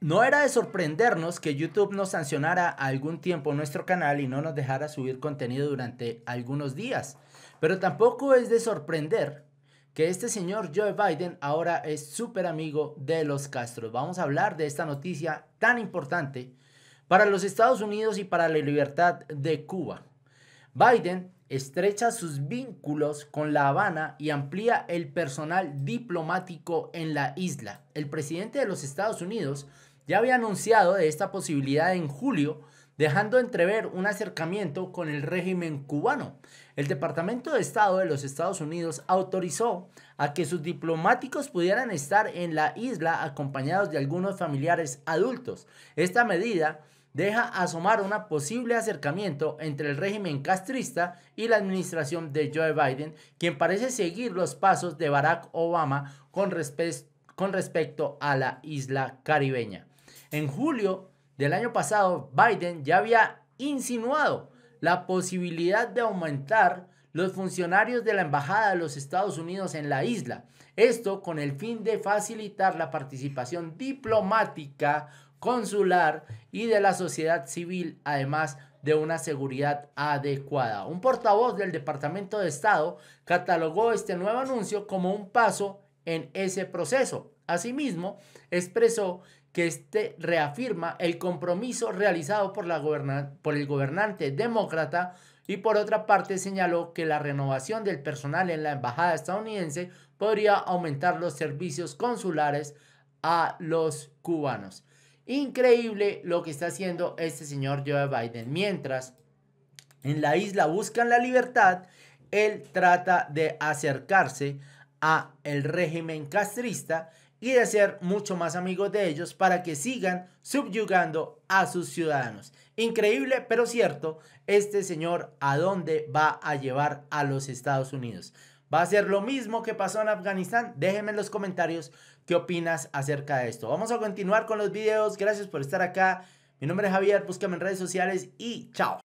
No era de sorprendernos que YouTube nos sancionara algún tiempo nuestro canal y no nos dejara subir contenido durante algunos días, pero tampoco es de sorprender que este señor Joe Biden ahora es súper amigo de los Castro. Vamos a hablar de esta noticia tan importante para los Estados Unidos y para la libertad de Cuba. Biden estrecha sus vínculos con La Habana y amplía el personal diplomático en la isla. El presidente de los Estados Unidos ya había anunciado esta posibilidad en julio, dejando entrever un acercamiento con el régimen cubano. El Departamento de Estado de los Estados Unidos autorizó a que sus diplomáticos pudieran estar en la isla acompañados de algunos familiares adultos. Esta medida deja asomar un posible acercamiento entre el régimen castrista y la administración de Joe Biden, quien parece seguir los pasos de Barack Obama con, con respecto a la isla caribeña. En julio del año pasado, Biden ya había insinuado la posibilidad de aumentar los funcionarios de la Embajada de los Estados Unidos en la isla. Esto con el fin de facilitar la participación diplomática consular y de la sociedad civil, además de una seguridad adecuada. Un portavoz del Departamento de Estado catalogó este nuevo anuncio como un paso en ese proceso. Asimismo, expresó que este reafirma el compromiso realizado por, por el gobernante demócrata y por otra parte señaló que la renovación del personal en la embajada estadounidense podría aumentar los servicios consulares a los cubanos. Increíble lo que está haciendo este señor Joe Biden. Mientras en la isla buscan la libertad, él trata de acercarse a el régimen castrista y de ser mucho más amigos de ellos para que sigan subyugando a sus ciudadanos. Increíble, pero cierto, este señor a dónde va a llevar a los Estados Unidos. ¿Va a ser lo mismo que pasó en Afganistán? Déjenme en los comentarios qué opinas acerca de esto. Vamos a continuar con los videos. Gracias por estar acá. Mi nombre es Javier, búscame en redes sociales y chao.